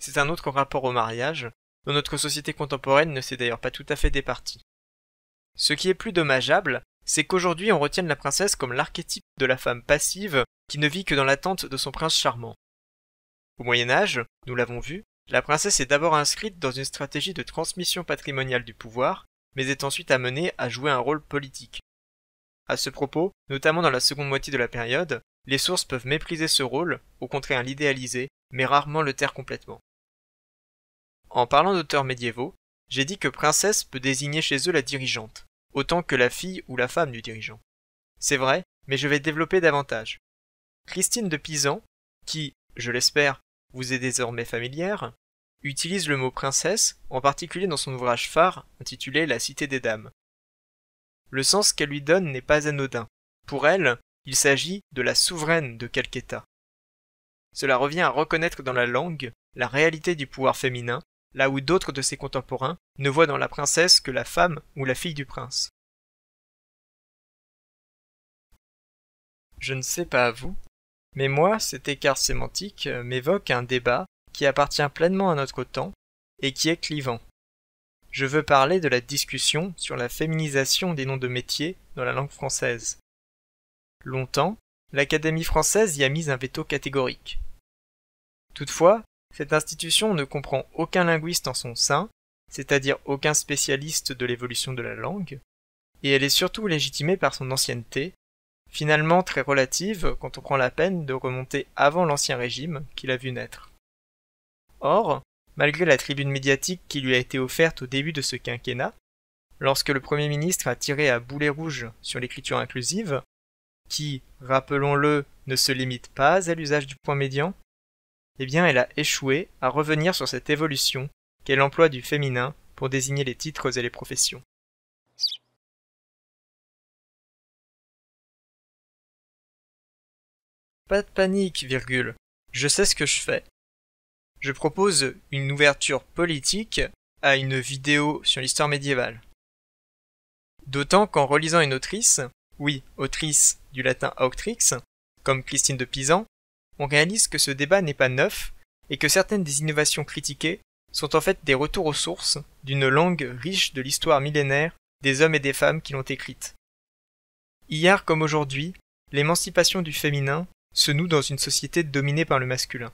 C'est un autre rapport au mariage, dont notre société contemporaine ne s'est d'ailleurs pas tout à fait départie. Ce qui est plus dommageable, c'est qu'aujourd'hui on retienne la princesse comme l'archétype de la femme passive qui ne vit que dans l'attente de son prince charmant. Au Moyen Âge, nous l'avons vu, la princesse est d'abord inscrite dans une stratégie de transmission patrimoniale du pouvoir, mais est ensuite amenée à jouer un rôle politique. À ce propos, notamment dans la seconde moitié de la période, les sources peuvent mépriser ce rôle, au contraire l'idéaliser, mais rarement le taire complètement. En parlant d'auteurs médiévaux, j'ai dit que princesse peut désigner chez eux la dirigeante, autant que la fille ou la femme du dirigeant. C'est vrai, mais je vais développer davantage. Christine de Pisan, qui, je l'espère, vous est désormais familière, utilise le mot princesse, en particulier dans son ouvrage phare intitulé La Cité des Dames. Le sens qu'elle lui donne n'est pas anodin. Pour elle, il s'agit de la souveraine de quelque État. Cela revient à reconnaître dans la langue la réalité du pouvoir féminin là où d'autres de ses contemporains ne voient dans la princesse que la femme ou la fille du prince. Je ne sais pas à vous, mais moi, cet écart sémantique euh, m'évoque un débat qui appartient pleinement à notre temps et qui est clivant. Je veux parler de la discussion sur la féminisation des noms de métiers dans la langue française. Longtemps, l'Académie française y a mis un veto catégorique. Toutefois, cette institution ne comprend aucun linguiste en son sein, c'est-à-dire aucun spécialiste de l'évolution de la langue, et elle est surtout légitimée par son ancienneté, finalement très relative quand on prend la peine de remonter avant l'Ancien Régime qu'il a vu naître. Or, malgré la tribune médiatique qui lui a été offerte au début de ce quinquennat, lorsque le Premier ministre a tiré à boulet rouge sur l'écriture inclusive, qui, rappelons-le, ne se limite pas à l'usage du point médian, eh bien elle a échoué à revenir sur cette évolution qu'elle l'emploi du féminin pour désigner les titres et les professions. Pas de panique, virgule. Je sais ce que je fais. Je propose une ouverture politique à une vidéo sur l'histoire médiévale. D'autant qu'en relisant une autrice, oui, autrice du latin auctrix, comme Christine de Pisan, on réalise que ce débat n'est pas neuf et que certaines des innovations critiquées sont en fait des retours aux sources d'une langue riche de l'histoire millénaire des hommes et des femmes qui l'ont écrite. Hier comme aujourd'hui, l'émancipation du féminin se noue dans une société dominée par le masculin.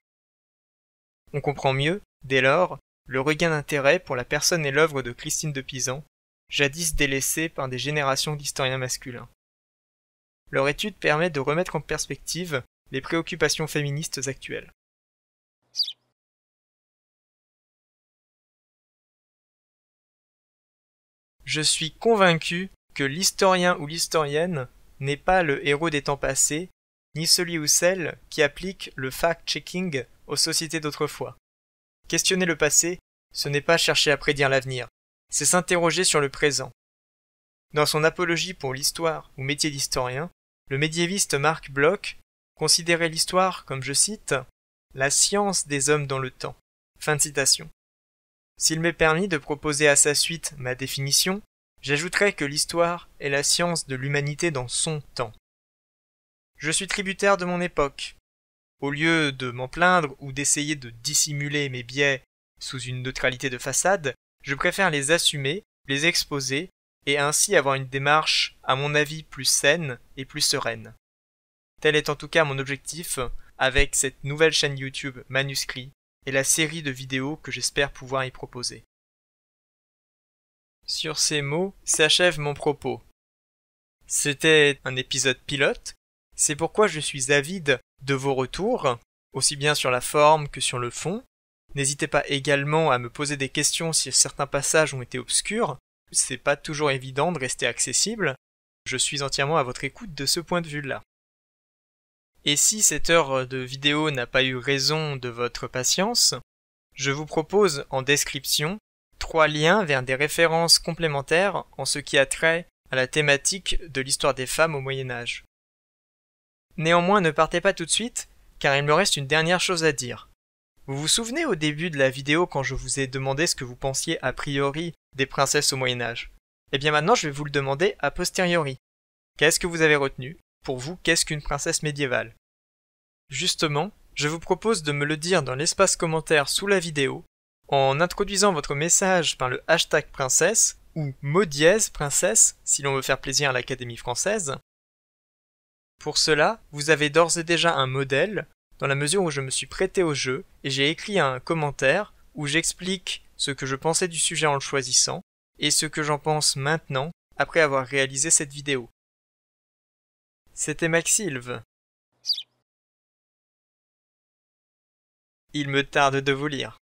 On comprend mieux, dès lors, le regain d'intérêt pour la personne et l'œuvre de Christine de Pisan, jadis délaissée par des générations d'historiens masculins. Leur étude permet de remettre en perspective les préoccupations féministes actuelles. Je suis convaincu que l'historien ou l'historienne n'est pas le héros des temps passés, ni celui ou celle qui applique le fact-checking aux sociétés d'autrefois. Questionner le passé, ce n'est pas chercher à prédire l'avenir, c'est s'interroger sur le présent. Dans son apologie pour l'histoire ou métier d'historien, le médiéviste Marc Bloch Considérer l'histoire comme, je cite, la science des hommes dans le temps. Fin de citation. S'il m'est permis de proposer à sa suite ma définition, j'ajouterai que l'histoire est la science de l'humanité dans son temps. Je suis tributaire de mon époque. Au lieu de m'en plaindre ou d'essayer de dissimuler mes biais sous une neutralité de façade, je préfère les assumer, les exposer, et ainsi avoir une démarche, à mon avis, plus saine et plus sereine. Tel est en tout cas mon objectif avec cette nouvelle chaîne YouTube Manuscrit et la série de vidéos que j'espère pouvoir y proposer. Sur ces mots s'achève mon propos. C'était un épisode pilote, c'est pourquoi je suis avide de vos retours, aussi bien sur la forme que sur le fond. N'hésitez pas également à me poser des questions si certains passages ont été obscurs, c'est pas toujours évident de rester accessible. Je suis entièrement à votre écoute de ce point de vue-là. Et si cette heure euh, de vidéo n'a pas eu raison de votre patience, je vous propose en description trois liens vers des références complémentaires en ce qui a trait à la thématique de l'histoire des femmes au Moyen Âge. Néanmoins, ne partez pas tout de suite, car il me reste une dernière chose à dire. Vous vous souvenez au début de la vidéo quand je vous ai demandé ce que vous pensiez a priori des princesses au Moyen Âge Eh bien maintenant je vais vous le demander a posteriori. Qu'est-ce que vous avez retenu pour vous qu'est-ce qu'une princesse médiévale. Justement, je vous propose de me le dire dans l'espace commentaire sous la vidéo, en introduisant votre message par le hashtag princesse ou mot dièse princesse si l'on veut faire plaisir à l'Académie française. Pour cela, vous avez d'ores et déjà un modèle, dans la mesure où je me suis prêté au jeu et j'ai écrit un commentaire où j'explique ce que je pensais du sujet en le choisissant et ce que j'en pense maintenant après avoir réalisé cette vidéo. C'était Maxilve. Il me tarde de vous lire.